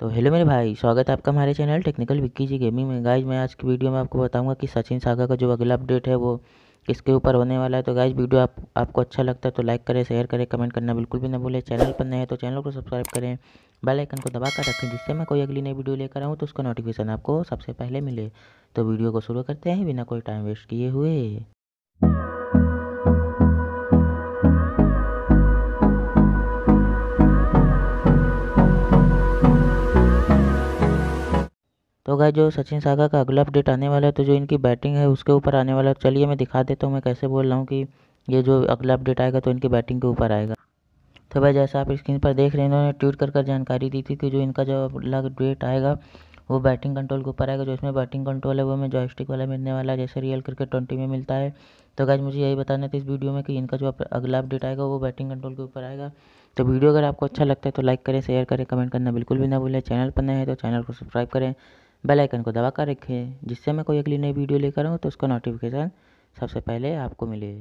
तो हेलो मेरे भाई स्वागत है आपका हमारे channel technical Vicky ji gaming में गाइज मैं आज की वीडियो में आपको बताऊंगा कि सचिन सागा का जो अगला अपडेट है वो किसके ऊपर होने वाला है तो गाइज वीडियो आप आपको अच्छा लगता है तो लाइक करें शेयर करें कमेंट करना बिल्कुल भी ना भूलें चैनल पर नए हैं तो चैनल को सब्सक्राइब करें बेल आइकन को दबा कर रखें जिससे मैं कोई अगली नई वीडियो लेकर आऊँ तो उसका नोटिफिकेशन आपको सबसे पहले मिले तो वीडियो को शुरू करते हैं बिना कोई टाइम वेस्ट किए हुए तो गाय जो सचिन सागर का अगला अपडेट आने वाला है तो जो इनकी बैटिंग है उसके ऊपर आने वाला है चलिए मैं दिखा देता हूँ मैं कैसे बोल रहा हूँ कि ये जो अगला अपडेट आएगा तो इनकी बैटिंग के ऊपर आएगा तो भाई जैसा आप स्क्रीन पर देख रहे हैं इन्होंने ट्वीट कर कर जानकारी दी थी कि जो इनका जो अगला अपडेट आएगा वो बैटिंग कंट्रोल के ऊपर आएगा जो इसमें बैटिंग कंट्रोल है वो हमें जॉयस्टिक वाला मिलने वाला है जैसे रियल क्रिकेट ट्वेंटी में मिलता है तो गाइज मुझे यही बताना था इस वीडियो में कि इनका जो अगला अपडेट आएगा वो बैटिंग कंट्रोल के ऊपर आएगा तो वीडियो अगर आपको अच्छा लगता है तो लाइक करें शेयर करें कमेंट करना बिल्कुल भी ना भूलें चैनल पर नए हैं तो चैनल को सब्सक्राइब करें बेल आइकन को दबा कर रखें जिससे मैं कोई अगली नई वीडियो लेकर आऊँ तो उसका नोटिफिकेशन सबसे पहले आपको मिले